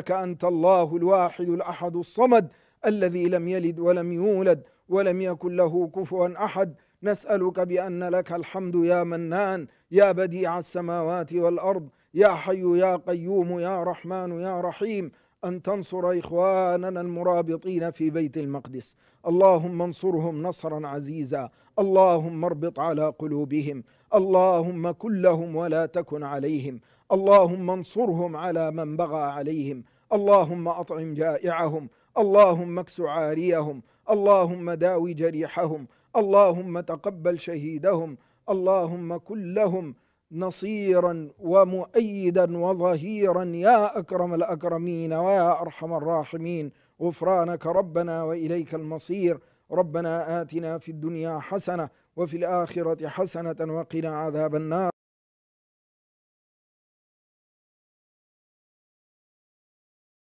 إنك أنت الله الواحد الأحد الصمد الذي لم يلد ولم يولد ولم يكن له كفوا أحد نسألك بأن لك الحمد يا منان يا بديع السماوات والأرض يا حي يا قيوم يا رحمن يا رحيم أن تنصر إخواننا المرابطين في بيت المقدس اللهم انصرهم نصرا عزيزا اللهم اربط على قلوبهم اللهم كلهم ولا تكن عليهم اللهم انصرهم على من بغى عليهم اللهم أطعم جائعهم اللهم اكس عاريهم اللهم داوي جريحهم اللهم تقبل شهيدهم اللهم كن لهم نصيرا ومؤيدا وظهيرا يا أكرم الأكرمين ويا أرحم الراحمين غفرانك ربنا وإليك المصير ربنا آتنا في الدنيا حسنة وفي الآخرة حسنة وقنا عذاب النار